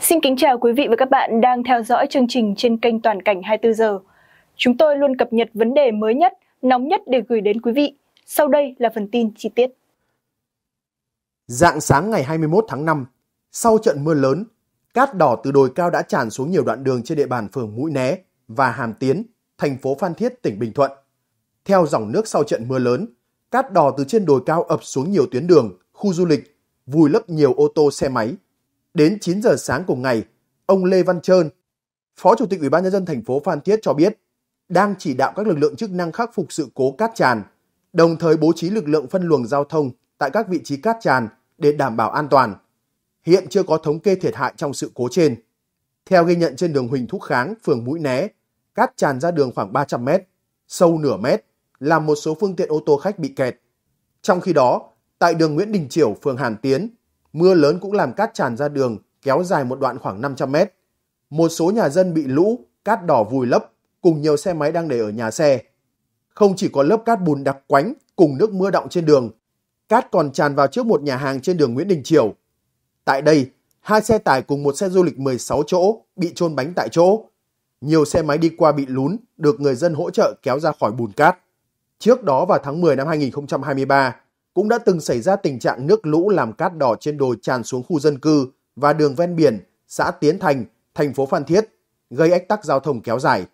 Xin kính chào quý vị và các bạn đang theo dõi chương trình trên kênh Toàn cảnh 24 giờ. Chúng tôi luôn cập nhật vấn đề mới nhất, nóng nhất để gửi đến quý vị. Sau đây là phần tin chi tiết. Dạng sáng ngày 21 tháng 5, sau trận mưa lớn, cát đỏ từ đồi cao đã tràn xuống nhiều đoạn đường trên địa bàn phường Mũi Né và Hàm Tiến, thành phố Phan Thiết, tỉnh Bình Thuận. Theo dòng nước sau trận mưa lớn, cát đỏ từ trên đồi cao ập xuống nhiều tuyến đường, khu du lịch, vùi lấp nhiều ô tô xe máy, Đến 9 giờ sáng cùng ngày, ông Lê Văn Trơn, Phó Chủ tịch Ủy ban nhân dân thành phố Phan Thiết cho biết, đang chỉ đạo các lực lượng chức năng khắc phục sự cố cát tràn, đồng thời bố trí lực lượng phân luồng giao thông tại các vị trí cát tràn để đảm bảo an toàn. Hiện chưa có thống kê thiệt hại trong sự cố trên. Theo ghi nhận trên đường Huỳnh Thúc Kháng, phường Mũi Né, cát tràn ra đường khoảng 300 mét, sâu nửa mét, làm một số phương tiện ô tô khách bị kẹt. Trong khi đó, tại đường Nguyễn Đình Chiểu, phường Hàn Tiến, mưa lớn cũng làm cát tràn ra đường, kéo dài một đoạn khoảng 500 mét. Một số nhà dân bị lũ, cát đỏ vùi lấp, cùng nhiều xe máy đang để ở nhà xe. Không chỉ có lớp cát bùn đặc quánh cùng nước mưa đọng trên đường, cát còn tràn vào trước một nhà hàng trên đường Nguyễn Đình Triều. Tại đây, hai xe tải cùng một xe du lịch 16 chỗ bị trôn bánh tại chỗ. Nhiều xe máy đi qua bị lún, được người dân hỗ trợ kéo ra khỏi bùn cát. Trước đó vào tháng 10 năm 2023, cũng đã từng xảy ra tình trạng nước lũ làm cát đỏ trên đồi tràn xuống khu dân cư và đường ven biển, xã Tiến Thành, thành phố Phan Thiết, gây ách tắc giao thông kéo dài.